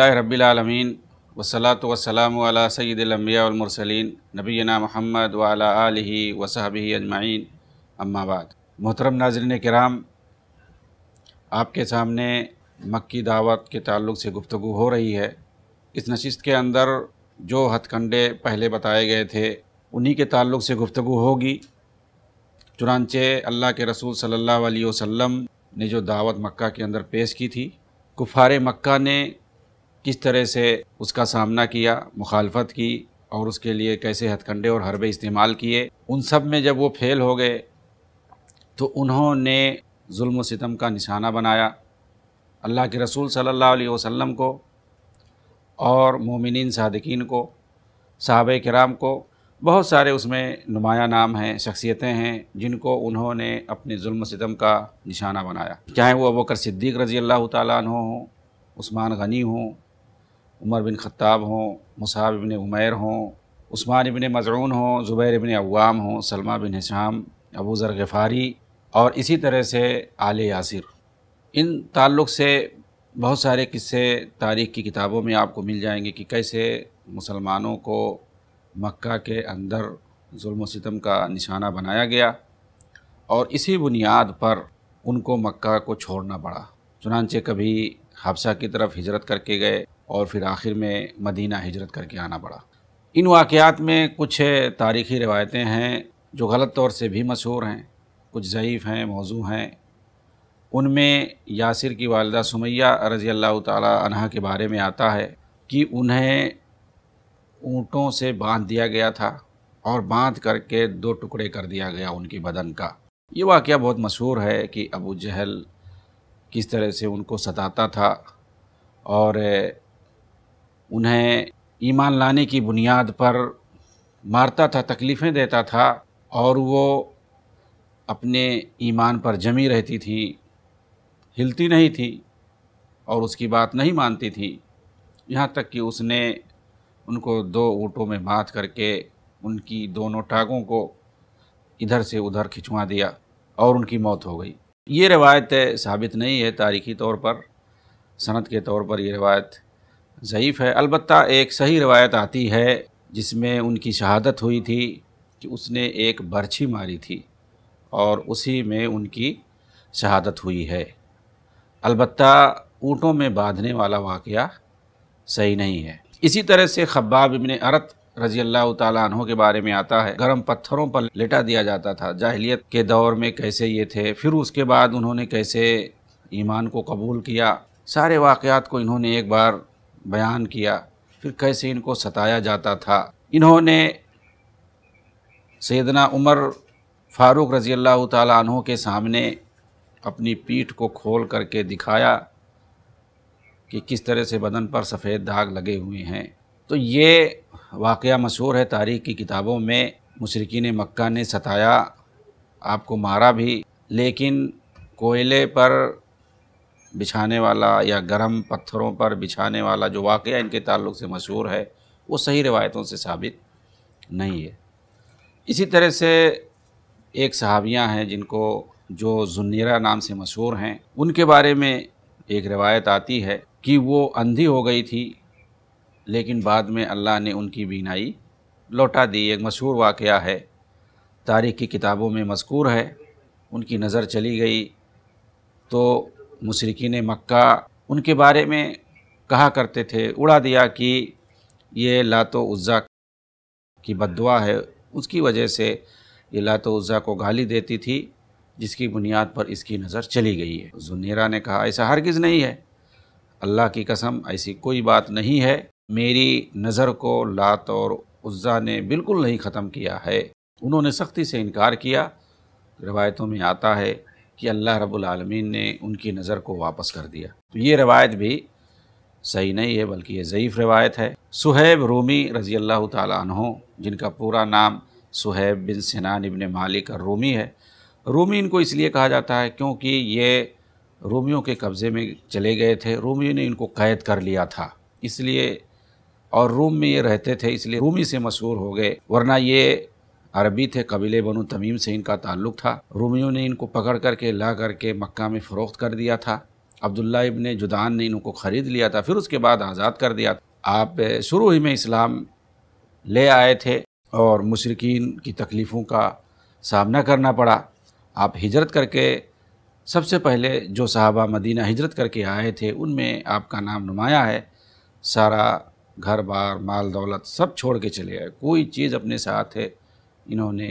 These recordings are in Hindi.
अलहमदिल्ला रबीआलमीन वसलात वसलाम सैदलम्बियामरसलिन नबीना महमद वाला आलि वसहबी अजमाइन अम्माबाद मोहतरम नाजरन कराम आपके सामने मक्की दावत के ताल्लुक से गुफ्तु हो रही है इस नशस्त के अंदर जो हथकंडे पहले बताए गए थे उन्हीं के ताल्लुक से गुफ्तु होगी चुनानचे अल्लाह के रसूल सल्ला वसम ने जो दावत मक्का के अंदर पेश की थी कुफार मक्का ने किस तरह से उसका सामना किया मुखालफत की और उसके लिए कैसे हथकंडे और हरबे इस्तेमाल किए उन सब में जब वो फेल हो गए तो उन्होंने जुल्म सितम का निशाना बनाया अल्लाह के रसूल सल्लल्लाहु अलैहि वसल्लम को और मोमिन सादकिन को साहब कराम को बहुत सारे उसमें नुमाया नाम हैं शख्सियतें हैं जिनको उन्होंने अपने जुल्म सितम का निशाना बनाया चाहे वो अबकर सिद्दीक रज़ी अल्लाह ताली हों उस्मान गनी हों उमर बिन ख़त्ताब हों मुसाब इबन उमैर हों उस्मान इबन मज़रून हों ज़ुबैर इबन अवाम हों सलमा बिन हिसाम अबू ज़र गफ़ारी और इसी तरह से आल यासिर इन ताल्लुक़ से बहुत सारे किस्से तारीख़ की किताबों में आपको मिल जाएंगे कि कैसे मुसलमानों को मक्का के अंदर जुल्म सितम का निशाना बनाया गया और इसी बुनियाद पर उनको मक्का को छोड़ना पड़ा चुनानचे कभी हफ्सा की तरफ हिजरत करके गए और फिर आखिर में मदीना हिजरत करके आना पड़ा इन वाक़ात में कुछ तारीख़ी रवायतें हैं जो गलत तौर से भी मशहूर हैं कुछ ज़यीफ़ हैं मौजू हैं उनमें यासिर की वालदा सुमैया रज़ी अल्लाह तह के बारे में आता है कि उन्हें ऊँटों से बांध दिया गया था और बांध करके दो टुकड़े कर दिया गया उनके बदन का ये वाक़ बहुत मशहूर है कि अबू जहल किस तरह से उनको सताता था और उन्हें ईमान लाने की बुनियाद पर मारता था तकलीफ़ें देता था और वो अपने ईमान पर जमी रहती थी हिलती नहीं थी और उसकी बात नहीं मानती थी यहाँ तक कि उसने उनको दो ऊँटों में बात करके उनकी दोनों टागों को इधर से उधर खिंचवा दिया और उनकी मौत हो गई ये रिवायत साबित नहीं है तारीखी तौर पर सनत के तौर पर ये रिवायत ज़यीफ़ है अलबत् एक सही रवायत आती है जिसमें उनकी शहादत हुई थी कि उसने एक बर्छी मारी थी और उसी में उनकी शहादत हुई है अलबत् ऊँटों में बांधने वाला वाक़ सही नहीं है इसी तरह से खब्बाब इबन अरत रजी अल्लाह तहों के बारे में आता है गर्म पत्थरों पर लेटा दिया जाता था जाहिलियत के दौर में कैसे ये थे फिर उसके बाद उन्होंने कैसे ईमान को कबूल किया सारे वाक़ को इन्होंने एक बार बयान किया फिर कैसे इनको सताया जाता था इन्होंने सैदना उमर फारूक रज़ी अल्लाह तहों के सामने अपनी पीठ को खोल करके दिखाया कि किस तरह से बदन पर सफ़ेद दाग लगे हुए हैं तो ये वाक़ मशहूर है तारीख़ की किताबों में मशरकिन मक्का ने सताया आपको मारा भी लेकिन कोयले पर बिछाने वाला या गर्म पत्थरों पर बिछाने वाला जो वाक़ इनके ताल्लुक से मशहूर है वो सही रिवायतों से साबित नहीं है इसी तरह से एक सहाबियाँ हैं जिनको जो जुन्नीरा नाम से मशहूर हैं उनके बारे में एक रिवायत आती है कि वो अंधी हो गई थी लेकिन बाद में अल्लाह ने उनकी बीनाई लौटा दी एक मशहूर वाक़ है तारीख़ की किताबों में मजकूर है उनकी नज़र चली गई तो मशरकिन मक्का उनके बारे में कहा करते थे उड़ा दिया कि ये लातो उज़्ज़ा की बदवा है उसकी वजह से ये लातो उज़्ज़ा को गाली देती थी जिसकी बुनियाद पर इसकी नज़र चली गई है जुनेरा ने कहा ऐसा हरगिज़ नहीं है अल्लाह की कसम ऐसी कोई बात नहीं है मेरी नज़र को लात और उज़्ज़ा ने बिल्कुल नहीं ख़त्म किया है उन्होंने सख्ती से इनकार किया रिवायतों में आता है कि अल्लाह रब्बुल रबालमीन ने उनकी नज़र को वापस कर दिया तो ये रवायत भी सही नहीं है बल्कि ये ज़यीफ़ रवायत है सुहैब रोमी रज़ी अल्लाह तहों जिनका पूरा नाम सुहैब बिन सिनान इबन मालिक रोमी है रोमी इनको इसलिए कहा जाता है क्योंकि ये रोमियों के कब्ज़े में चले गए थे रोमियों ने इनको कैद कर लिया था इसलिए और रोम में ये रहते थे इसलिए रोमी से मशहूर हो गए वरना ये अरबी थे कबीले बनु तमीम से इनका ताल्लुक था रूमियों ने इनको पकड़ करके ला करके मक्का में फ़रोख्त कर दिया था अब्दुल्ला इबन जुदान ने इनको ख़रीद लिया था फिर उसके बाद आज़ाद कर दिया था आप शुरू ही में इस्लाम ले आए थे और मशरकिन की तकलीफ़ों का सामना करना पड़ा आप हिजरत करके सबसे पहले जो साहबा मदीना हिजरत करके आए थे उनमें आपका नाम नुमाया है सारा घर बार माल दौलत सब छोड़ के चले आए कोई चीज़ अपने साथ है इन्होंने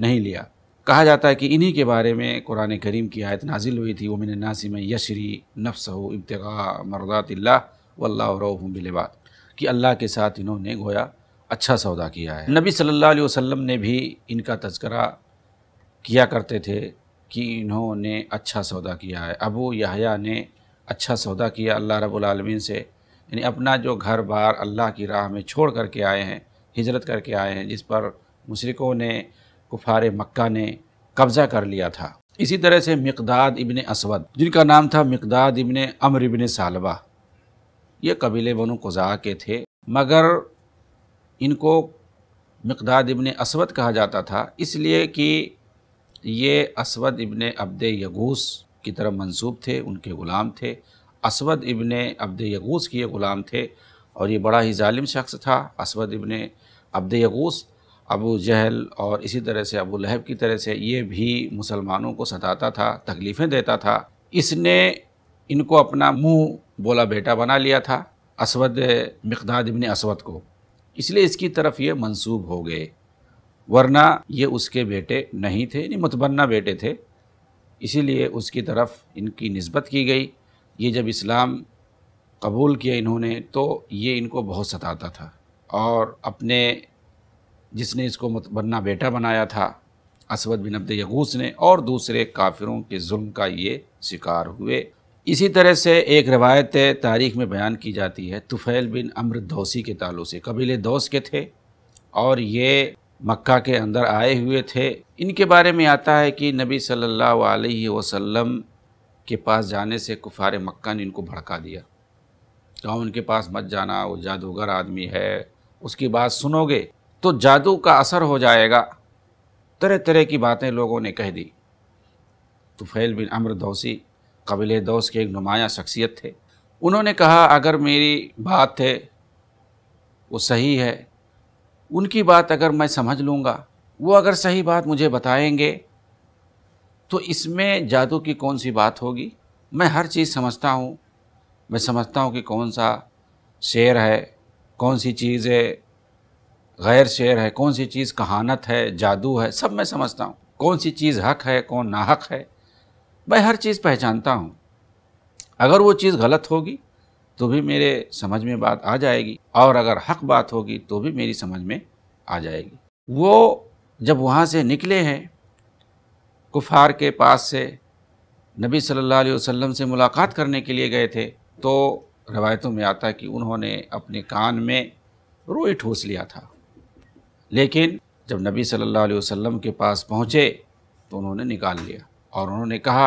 नहीं लिया कहा जाता है कि इन्हीं के बारे में कुरान करीम की आयत नाजिल हुई थी वमिन नासी नासिम यशरी नफ्स हो इब्तगा मरदातिल्ला वल्लाबात कि अल्लाह के साथ इन्होंने गोया अच्छा सौदा किया है नबी सल्लल्लाहु अलैहि वसल्लम ने भी इनका तस्करा किया करते थे कि इन्होंने अच्छा सौदा किया है अबू यहया ने अच्छा सौदा किया अल्लाह रबालमीन से यानी अपना जो घर बार अल्लाह की राह में छोड़ करके आए हैं हिजरत करके आए हैं जिस पर मशरक़ों ने कुफार मक्का ने कब्ज़ा कर लिया था इसी तरह से मकदाद इबन असवद जिनका नाम था मकदाद इबन अमर इबन सालबा ये कबीले बनो कुजा के थे मगर इनको मकदाद इबन असवद कहा जाता था इसलिए कि ये असवद इबन अब्द यगूस की तरफ मंसूब थे उनके ग़ुलाम थे असवद इबन अब्द यगूस के ग़ुलाम थे और ये बड़ा ही ालिम शख्स था असवद इबन अब्द यगूस अबू जहल और इसी तरह से अबू लहब की तरह से ये भी मुसलमानों को सताता था तकलीफ़ें देता था इसने इनको अपना मुंह बोला बेटा बना लिया था असवद मकदाद इबन असवद को इसलिए इसकी तरफ ये मंसूब हो गए वरना ये उसके बेटे नहीं थे यानी मतबन्ना बेटे थे इसीलिए उसकी तरफ इनकी नस्बत की गई ये जब इस्लाम कबूल किया इन्होंने तो ये इनको बहुत सताता था और अपने जिसने इसको मतबन्ना बेटा बनाया था असवद बिन अब्द यगूस ने और दूसरे काफिरों के जुल्म का ये शिकार हुए इसी तरह से एक रवायत तारीख में बयान की जाती है तुफ़ैल बिन अम्र दौसी के तालु से कबीले दौस के थे और ये मक्का के अंदर आए हुए थे इनके बारे में आता है कि नबी सल्लल्लाहु अलैहि वसल्लम के पास जाने से कुफार मक्का ने इनको भड़का दिया कहा तो उनके पास मत जाना वो जादूगर आदमी है उसकी बात सुनोगे तो जादू का असर हो जाएगा तरह तरह की बातें लोगों ने कह दी तुफ़ैल बिन अमर दौसी कबीले दौस के एक नुमाया शख्सियत थे उन्होंने कहा अगर मेरी बात है वो सही है उनकी बात अगर मैं समझ लूँगा वो अगर सही बात मुझे बताएंगे तो इसमें जादू की कौन सी बात होगी मैं हर चीज़ समझता हूँ मैं समझता हूँ कि कौन सा शेर है कौन सी चीज़ है गैर शेर है कौन सी चीज़ कहानत है जादू है सब मैं समझता हूँ कौन सी चीज़ हक है कौन ना हक है मैं हर चीज़ पहचानता हूँ अगर वो चीज़ गलत होगी तो भी मेरे समझ में बात आ जाएगी और अगर हक बात होगी तो भी मेरी समझ में आ जाएगी वो जब वहाँ से निकले हैं कुफार के पास से नबी सल्लल्लाहु अलैहि वसल्लम से मुलाकात करने के लिए गए थे तो रवायतों में आता है कि उन्होंने अपने कान में रोई ठूस लिया था लेकिन जब नबी सल्लल्लाहु अलैहि वसल्लम के पास पहुँचे तो उन्होंने निकाल लिया और उन्होंने कहा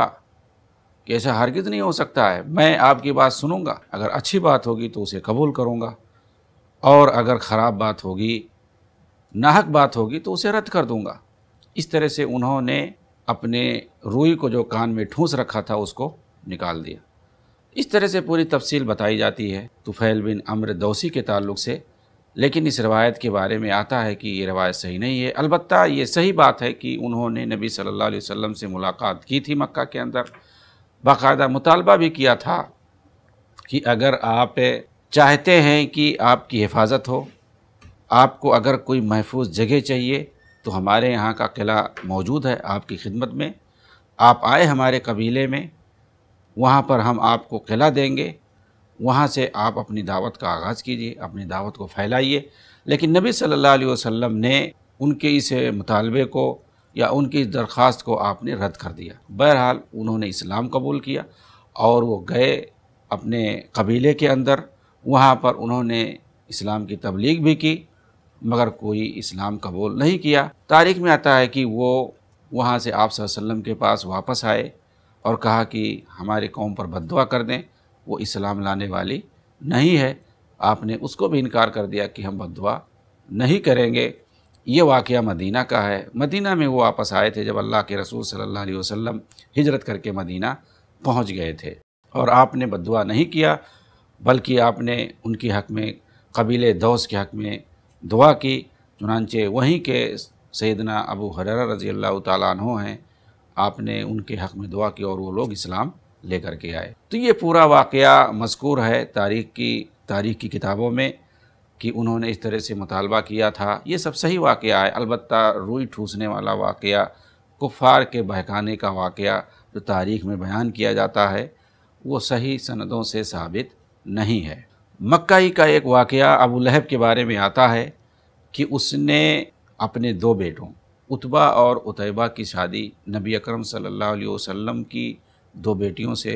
कि ऐसा हरगिज़ नहीं हो सकता है मैं आपकी बात सुनूंगा अगर अच्छी बात होगी तो उसे कबूल करूंगा और अगर ख़राब बात होगी नाहक बात होगी तो उसे रद्द कर दूंगा इस तरह से उन्होंने अपने रूई को जो कान में ठूंस रखा था उसको निकाल दिया इस तरह से पूरी तफसील बताई जाती है तुफ़ैल बिन अमर दौसी के ताल्लुक से लेकिन इस रवायत के बारे में आता है कि ये रवायत सही नहीं है अलबत् ये सही बात है कि उन्होंने नबी सल्लल्लाहु अलैहि वसल्लम से मुलाकात की थी मक्का के अंदर बाकायदा मुतालबा भी किया था कि अगर आप चाहते हैं कि आपकी हिफाजत हो आपको अगर कोई महफूज जगह चाहिए तो हमारे यहाँ का किला मौजूद है आपकी खिदमत में आप आए हमारे कबीले में वहाँ पर हम आपको किला देंगे वहाँ से आप अपनी दावत का आगाज़ कीजिए अपनी दावत को फैलाइए लेकिन नबी सल्लल्लाहु अलैहि वसल्लम ने उनके इस मुतालबे को या उनकी इस दरख्वास्त को आपने रद्द कर दिया बहरहाल उन्होंने इस्लाम कबूल किया और वो गए अपने कबीले के अंदर वहाँ पर उन्होंने इस्लाम की तबलीग भी की मगर कोई इस्लाम कबूल नहीं किया तारीख में आता है कि वो वहाँ से आप वसल्लम के पास वापस आए और कहा कि हमारे कौम पर बद कर दें वो इस्लाम लाने वाली नहीं है आपने उसको भी इनकार कर दिया कि हम बदवा नहीं करेंगे ये वाक़ मदीना का है मदीना में वो वापस आए थे जब अल्लाह के रसूल सल्लल्लाहु अलैहि वसल्लम हिजरत करके मदीना पहुंच गए थे और आपने बदवा नहीं किया बल्कि आपने उनके हक़ में कबीले दोस्त के हक़ में दुआ की चुनानचे वहीं के सैदना अबू हर रज़ी अल्लाह तु हैं आपने उनके हक़ में दुआ की और वो लोग इस्लाम लेकर के आए तो ये पूरा वाक़ मजकूर है तारीख की तारीख की किताबों में कि उन्होंने इस तरह से मुतालबा किया था ये सब सही वाक़ है अलबत् रुई ठूसने वाला वाक़ कुफ़ार के बहकाने का वाक़ जो तारीख में बयान किया जाता है वो सही सनदों से साबित नहीं है मक्काई का एक वाक़ अबू लहब के बारे में आता है कि उसने अपने दो बेटों उतबा और उतबा की शादी नबी अकरम सल्लल्लाहु अलैहि वसल्लम की दो बेटियों से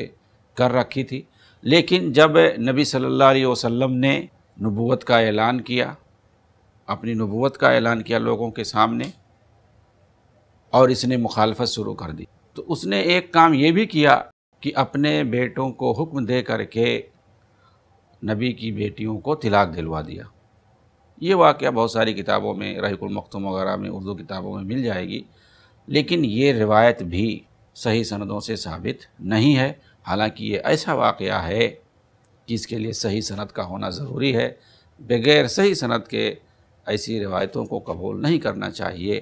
कर रखी थी लेकिन जब नबी सल्लल्लाहु अलैहि वसल्लम ने नबूवत का ऐलान किया अपनी नबूवत का ऐलान किया लोगों के सामने और इसने मुखालफत शुरू कर दी तो उसने एक काम ये भी किया कि अपने बेटों को हुक्म दे करके नबी की बेटियों को तिलाक दिलवा दिया ये वाक़ बहुत सारी किताबों में रहीकुल मखतूम वगैरह में उर्दू किताबों में मिल जाएगी लेकिन ये रिवायत भी सही सनदों से साबित नहीं है हालांकि ये ऐसा वाक़ है जिसके लिए सही सनद का होना ज़रूरी है बग़ैर सही सनद के ऐसी रिवायतों को कबूल नहीं करना चाहिए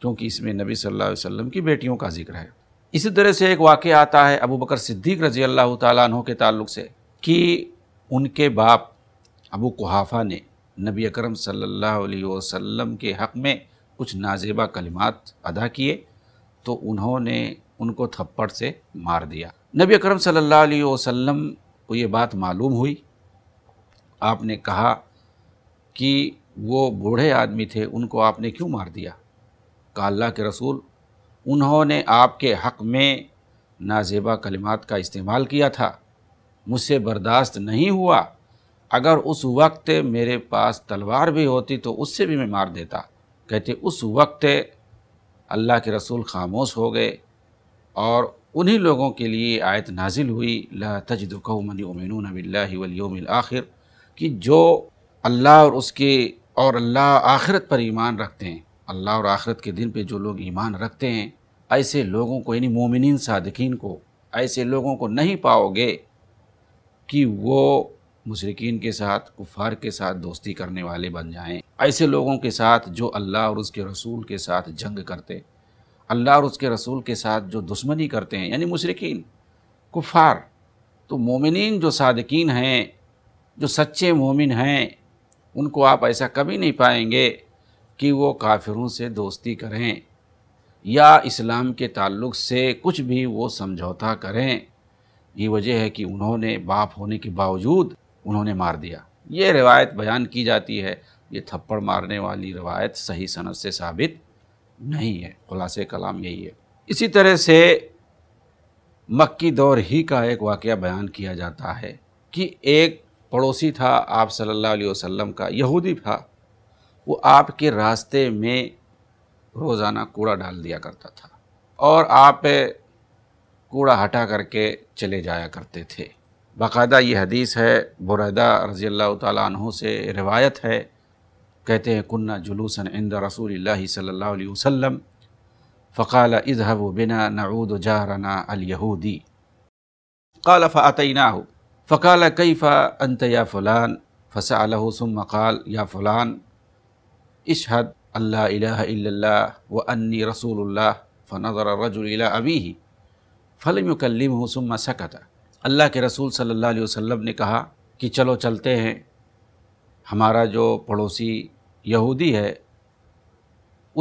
क्योंकि इसमें नबी सल्लल्लाहु अलैहि वसल्लम की बेटियों का जिक्र है इसी तरह से एक वाक़ आता है अबू बकर सिद्दीक रजी अल्लाह तु के ताल्लुक से कि उनके बाप अबू कुहाफा ने नबी अकरम सल्लल्लाहु अलैहि वसल्लम के हक़ में कुछ नाजेबा कलिमात अदा किए तो उन्होंने उनको थप्पड़ से मार दिया नबी अकरम सल्लल्लाहु अलैहि वसल्लम को ये बात मालूम हुई आपने कहा कि वो बूढ़े आदमी थे उनको आपने क्यों मार दिया कहा अल्लाह के रसूल उन्होंने आपके हक़ में नाजेबा कलिमात का इस्तेमाल किया था मुझसे बर्दाश्त नहीं हुआ अगर उस वक्त मेरे पास तलवार भी होती तो उससे भी मैं मार देता कहते उस वक्त अल्लाह के रसूल खामोश हो गए और उन्हीं लोगों के लिए आयत नाजिल हुई ला तजद कौमन उमिन वलियोम आखिर कि जो अल्लाह और उसके और अल्लाह आखिरत पर ईमान रखते हैं अल्लाह और आखिरत के दिन पे जो लोग ईमान रखते हैं ऐसे लोगों को यानी मोमिन सादकिन को ऐसे लोगों को नहीं पाओगे कि वो मुशरकिन के साथ कुफार के साथ दोस्ती करने वाले बन जाएं ऐसे लोगों के साथ जो अल्लाह और उसके रसूल के साथ जंग करते अल्लाह और उसके रसूल के साथ जो दुश्मनी करते हैं यानी मुशरकिन कुफार तो मोमिन जो सादकिन हैं जो सच्चे मोमिन हैं उनको आप ऐसा कभी नहीं पाएंगे कि वो काफिरों से दोस्ती करें या इस्लाम के ताल्लुक से कुछ भी वो समझौता करें ये वजह है कि उन्होंने बाप होने के बावजूद उन्होंने मार दिया ये रिवायत बयान की जाती है ये थप्पड़ मारने वाली रिवायत सही सनत से साबित नहीं है खुलास कलाम यही है इसी तरह से मक्की दौर ही का एक वाक़ बयान किया जाता है कि एक पड़ोसी था आप सल्लल्लाहु अलैहि वसल्लम का यहूदी था वो आपके रास्ते में रोज़ाना कूड़ा डाल दिया करता था और आप कूड़ा हटा करके चले जाया करते थे बाकायदा ये हदीस है बुरदा रज़ी अल्लाह तहु से रिवायत है कहते हैं कुन्ना जुलूसन इंद रसूल सल्ला वसम फ़काल इजहब बिना नऊद जहरना अलहूदी कल फ़ातना हो फ़काल कई अंत या फ़लान फ़सालह सुम काल या फ़लान इशहद अल्लाह व अन्नी रसूल फ़नज़र रजुल अबी फ़लम कल्लिम हो सुम सकत अल्लाह के रसूल सल्ला वसम ने कहा कि चलो चलते हैं हमारा जो पड़ोसी यहूदी है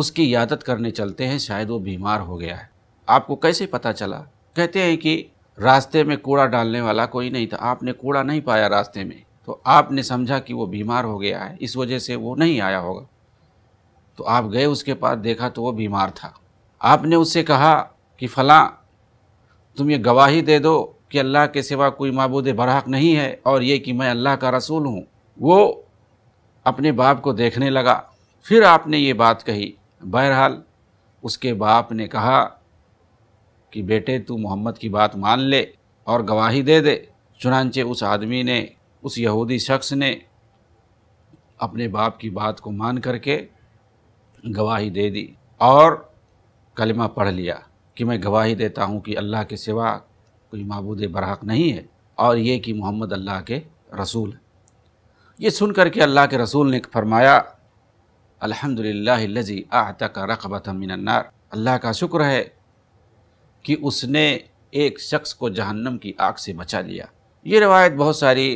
उसकी यादत करने चलते हैं शायद वो बीमार हो गया है आपको कैसे पता चला कहते हैं कि रास्ते में कूड़ा डालने वाला कोई नहीं था आपने कूड़ा नहीं पाया रास्ते में तो आपने समझा कि वो बीमार हो गया है इस वजह से वो नहीं आया होगा तो आप गए उसके पास देखा तो वो बीमार था आपने उससे कहा कि फला तुम ये गवाही दे दो कि अल्लाह के सिवा कोई मबूद बरहक नहीं है और ये कि मैं अल्लाह का रसूल हूँ वो अपने बाप को देखने लगा फिर आपने ये बात कही बहरहाल उसके बाप ने कहा कि बेटे तू मोहम्मद की बात मान ले और गवाही दे दे चुनानचे उस आदमी ने उस यहूदी शख्स ने अपने बाप की बात को मान करके गवाही दे दी और कलमा पढ़ लिया कि मैं गवाही देता हूँ कि अल्लाह के सिवा कोई मबूद बरहक नहीं है और ये कि मोहम्मद अल्लाह के रसूल है ये सुन कर के अल्लाह के रसूल ने फरमाया अलहमदिल्लाजी आता का रकबत मिनन्नार अल्लाह का शुक्र है कि उसने एक शख्स को जहन्नम की आग से बचा लिया ये रवायत बहुत सारी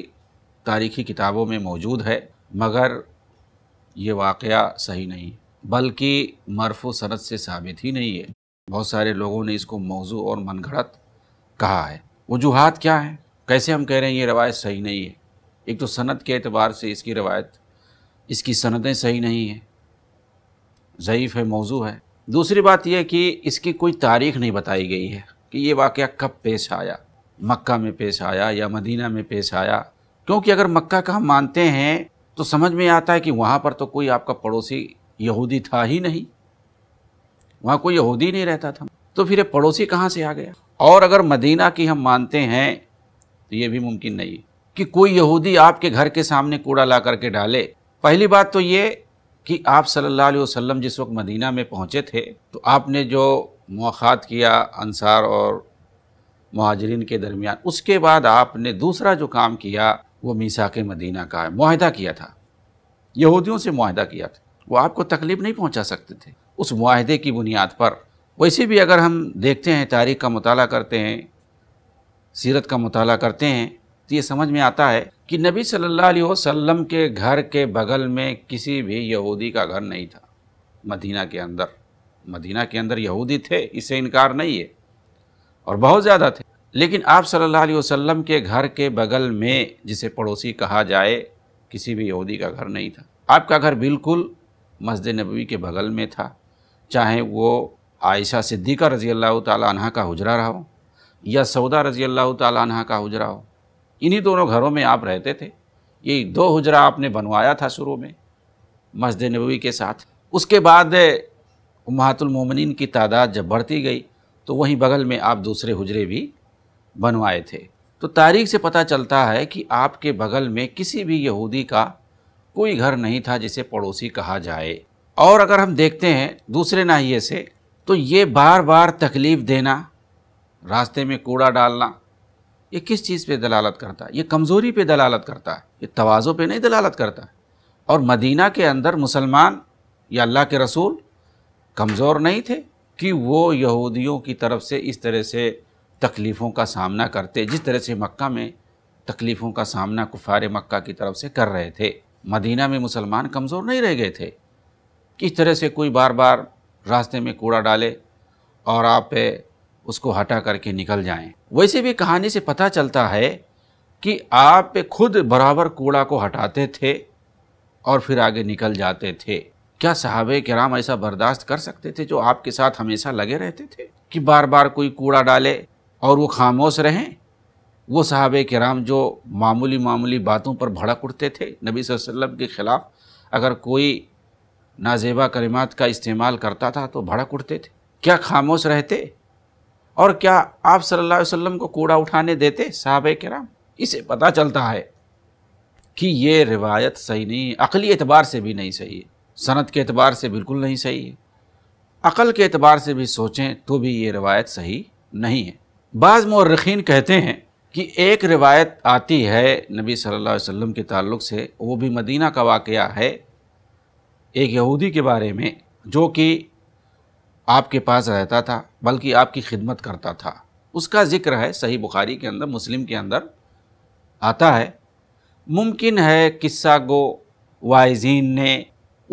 तारीखी किताबों में मौजूद है मगर ये वाक़ सही नहीं बल्कि मरफो सनत से साबित ही नहीं है बहुत सारे लोगों ने इसको मौजू और मनगढ़त कहा है वजूहत क्या हैं कैसे हम कह रहे हैं ये रवायत सही नहीं है एक तो सनत के अतबार से इसकी रवायत इसकी सनतें सही नहीं है ज़यीफ़ है मौजू है दूसरी बात यह कि इसकी कोई तारीख नहीं बताई गई है कि ये वाक़ कब पेश आया मक्का में पेश आया या मदीना में पेश आया क्योंकि अगर मक्का का हम मानते हैं तो समझ में आता है कि वहाँ पर तो कोई आपका पड़ोसी यहूदी था ही नहीं वहाँ कोई यहूदी नहीं रहता था तो फिर ये पड़ोसी कहाँ से आ गया और अगर मदीना की हम मानते हैं तो ये भी मुमकिन नहीं कि कोई यहूदी आपके घर के सामने कूड़ा ला करके डाले पहली बात तो ये कि आप सल्लल्लाहु अलैहि वसल्लम जिस वक्त मदीना में पहुँचे थे तो आपने जो मौात किया अंसार और महाजरीन के दरमियान उसके बाद आपने दूसरा जो काम किया वो मीसा के मदीना का है माहदा किया था यहूदियों से माहिदा किया था वो आपको तकलीफ नहीं पहुँचा सकते थे उस माहदे की बुनियाद पर वैसे भी अगर हम देखते हैं तारीख का मताल करते हैं सीरत का मताल करते हैं तो ये समझ में आता है कि नबी सल्लल्लाहु अलैहि वसल्लम के घर के बगल में किसी भी यहूदी का घर नहीं था मदीना के अंदर मदीना के अंदर यहूदी थे इससे इनकार नहीं है और बहुत ज़्यादा थे लेकिन आप सल्लल्लाहु अलैहि वसल्लम के घर के बगल में जिसे पड़ोसी कहा जाए किसी भी यहूदी का घर नहीं था आपका घर बिल्कुल मस्जिद नबी के बगल में था चाहे वो आयशा सिद्दीका रज़ी अल्लाह तह का हुजरा रहा हो या सऊदा रज़ी अल्लाह तह का हुजरा हो इन्हीं दोनों घरों में आप रहते थे ये दो हजरा आपने बनवाया था शुरू में मस्जिद नबी के साथ उसके बाद महातुलमोमन की तादाद जब बढ़ती गई तो वहीं बगल में आप दूसरे हजरे भी बनवाए थे तो तारीख से पता चलता है कि आपके बगल में किसी भी यहूदी का कोई घर नहीं था जिसे पड़ोसी कहा जाए और अगर हम देखते हैं दूसरे नाहिए से तो ये बार बार तकलीफ़ देना रास्ते में कूड़ा डालना ये किस चीज़ पे दलालत करता है ये कमज़ोरी पे दलालत करता है ये तोज़ों पे नहीं दलालत करता है और मदीना के अंदर मुसलमान या अल्लाह के रसूल कमज़ोर नहीं थे कि वो यहूदियों की तरफ से इस तरह से तकलीफ़ों का सामना करते जिस तरह से मक्का में तकलीफ़ों का सामना कुफार मक्का की तरफ से कर रहे थे मदीना में मुसलमान कमज़ोर नहीं रह गए थे किस तरह से कोई बार बार रास्ते में कूड़ा डाले और आप पे उसको हटा करके निकल जाएं। वैसे भी कहानी से पता चलता है कि आप खुद बराबर कूड़ा को हटाते थे और फिर आगे निकल जाते थे क्या साहब कराम ऐसा बर्दाश्त कर सकते थे जो आपके साथ हमेशा लगे रहते थे कि बार बार कोई कूड़ा डाले और वो खामोश रहें वो साहब कराम जो मामूली मामूली बातों पर भड़क उठते थे नबी वसल्लम के ख़िलाफ़ अगर कोई नाजेबा करीमात का इस्तेमाल करता था तो भड़क उठते थे क्या खामोश रहते और क्या आप सल्लल्लाहु अलैहि वसल्लम को कूड़ा उठाने देते साहब कराम इसे पता चलता है कि ये रिवायत सही नहीं है अकली एतबार से भी नहीं सही है सनत के अतबार से बिल्कुल नहीं सही है अकल के अतबार से भी सोचें तो भी ये रिवायत सही नहीं है बाज़ मौरखीन कहते हैं कि एक रिवायत आती है नबी सल्लल्लाहु अलैहि वसल्लम के ताल्लुक से वो भी मदीना का वाक़ है एक यहूदी के बारे में जो कि आपके पास रहता था बल्कि आपकी खिदमत करता था उसका जिक्र है सही बुखारी के अंदर मुस्लिम के अंदर आता है मुमकिन है किस्सा गो वाइजीन ने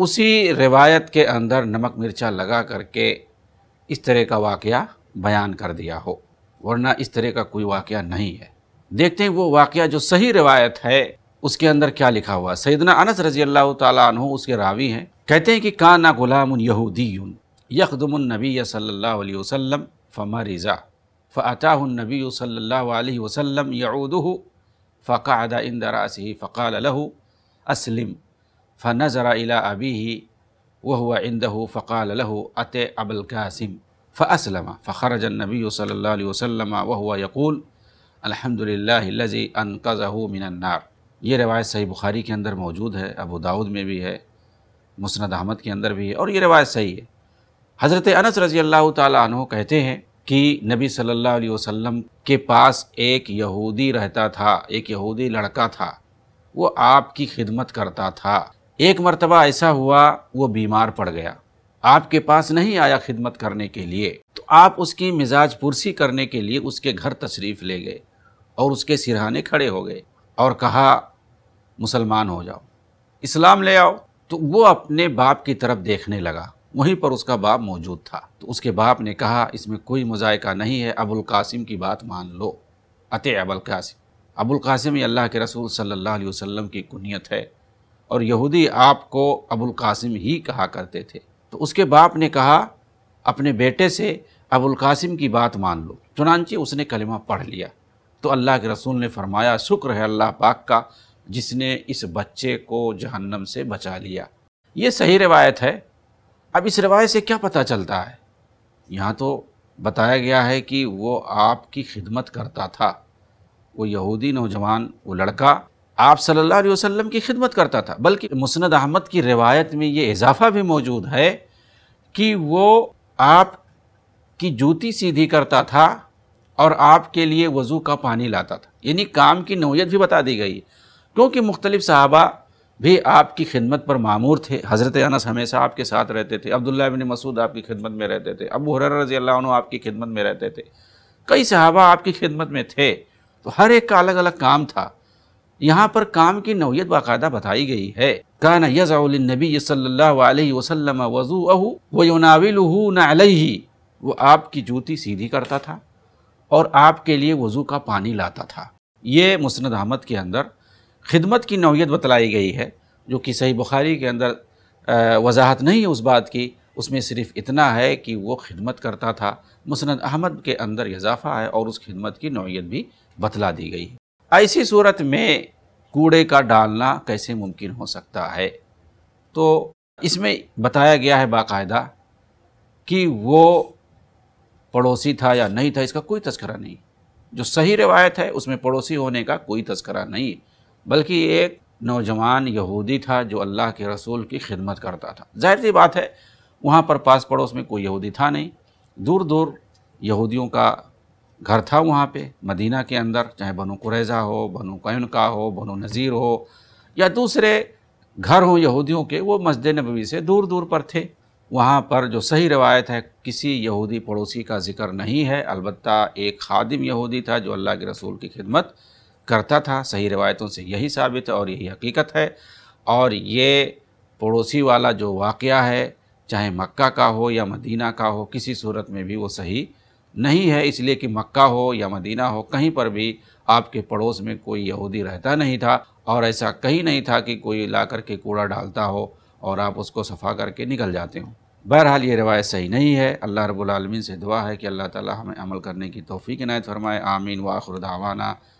उसी रिवायत के अंदर नमक मिर्चा लगा करके इस तरह का वाक़ बयान कर दिया हो वरना इस तरह का कोई वाक़ नहीं है देखते हैं वो वाक़ जो सही रिवायत है उसके अंदर क्या लिखा हुआ सैदना अनस रजी अल्लाह तु उसके रावी हैं कहते हैं कि काना गुलाम यहूदी يخدم النبي صلى الله عليه وسلم فمرض فأتاه النبي صلى الله عليه وسلم يعوده فقعد عند رأسه فقال له أسلم فنظر إلى أبيه وهو عنده فقال له أتي أبا القاسم فأسلم فخرج النبي صلى الله عليه وسلم وهو يقول الحمد لله الذي أنقذه من النار یہ روایت صحیح بخاری کے اندر موجود ہے ابو داود میں بھی ہے مسند احمد کے اندر بھی ہے اور یہ روایت صحیح ہے हज़रत अनस रज़ी अल्लाह तु कहते हैं कि नबी सल्लल्लाहु अलैहि वसल्लम के पास एक यहूदी रहता था एक यहूदी लड़का था वो आपकी खिदमत करता था एक मरतबा ऐसा हुआ वो बीमार पड़ गया आपके पास नहीं आया खिदमत करने के लिए तो आप उसकी मिजाज पुरसी करने के लिए उसके घर तशरीफ़ ले गए और उसके सिरहाने खड़े हो गए और कहा मुसलमान हो जाओ इस्लाम ले आओ तो वो अपने बाप की तरफ देखने लगा वहीं पर उसका बाप मौजूद था तो उसके बाप ने कहा इसमें कोई मजायका नहीं है अबुल कासिम की बात मान लो अत अबुल कासिम अबुल कासिम अल्लाह के रसूल सल्लल्लाहु अलैहि वसल्लम की कुनियत है और यहूदी आपको अबुल कासिम ही कहा करते थे तो उसके बाप ने कहा अपने बेटे से अबुल कासिम की बात मान लो चुनानचे उसने कलमा पढ़ लिया तो अल्लाह के रसूल ने फरमाया शुक्र है अल्लाह पाक का जिसने इस बच्चे को जहन्नम से बचा लिया ये सही रिवायत है अब इस रवायत से क्या पता चलता है यहाँ तो बताया गया है कि वो आपकी खिदमत करता था वो यहूदी नौजवान वो लड़का आप सल्लल्लाहु अलैहि वसल्लम की खिदमत करता था बल्कि मुसनद अहमद की रिवायत में ये इजाफ़ा भी मौजूद है कि वो आप की जूती सीधी करता था और आपके लिए वज़ू का पानी लाता था यानी काम की नोयत भी बता दी गई क्योंकि मुख्तलिफ साहबा भी आपकी खिदमत पर मामूर थे हज़रत अनस हमेशा आपके साथ रहते थे अब्दुल्ला बिन मसूद आपकी खिदमत में रहते थे अबू हर रजी अल्लाह आपकी खिदमत में रहते थे कई सहाबा आपकी खिदमत में थे तो हर एक का अलग अलग काम था यहाँ पर काम की नौीयत बाकायदा बताई गई है का नबी सल्ला वसलम वजू अहू व योनाविल नही वो आपकी जूती सीधी करता था और आपके लिए वज़ू का पानी लाता था ये मुस्ंद अहमद के अंदर खिदमत की नौीयत बतलाई गई है जो कि सही बुखारी के अंदर वजाहत नहीं है उस बात की उसमें सिर्फ इतना है कि वो खिदमत करता था मुसनद अहमद के अंदर इजाफ़ा है और उस खिदमत की नौीयत भी बतला दी गई है ऐसी सूरत में कूड़े का डालना कैसे मुमकिन हो सकता है तो इसमें बताया गया है बाकायदा कि वो पड़ोसी था या नहीं था इसका कोई तस्करा नहीं जो सही रिवायत है उसमें पड़ोसी होने का कोई तस्करा नहीं बल्कि एक नौजवान यहूदी था जो अल्लाह के रसूल की खिदमत करता था जाहिर सी बात है वहाँ पर पास पड़ोस में कोई यहूदी था नहीं दूर दूर यहूदियों का घर था वहाँ पे मदीना के अंदर चाहे बनो कुरैज़ा हो बनो कैन का हो बनो नज़ीर हो या दूसरे घर हों यहूदियों के वो मस्जिद नबी से दूर दूर पर थे वहाँ पर जो सही रवायत है किसी यहूदी पड़ोसी का जिक्र नहीं है अलबत्त एक खादिम यहूदी था जो अल्लाह के रसूल की खिदमत करता था सही रवायतों से यही साबित है और यही हकीकत है और ये पड़ोसी वाला जो वाक़ है चाहे मक्का का हो या मदीना का हो किसी सूरत में भी वो सही नहीं है इसलिए कि मक्का हो या मदीना हो कहीं पर भी आपके पड़ोस में कोई यहूदी रहता नहीं था और ऐसा कहीं नहीं था कि कोई ला करके कूड़ा डालता हो और आप उसको सफ़ा करके निकल जाते हो बहरहाल ये रवायत सही नहीं है अल्लाह रब्बुल रबालमीन से दुआ है कि अल्लाह ताला हमें अमल करने की तोफ़ी नायत फरमाए आमीन वाखुरदावाना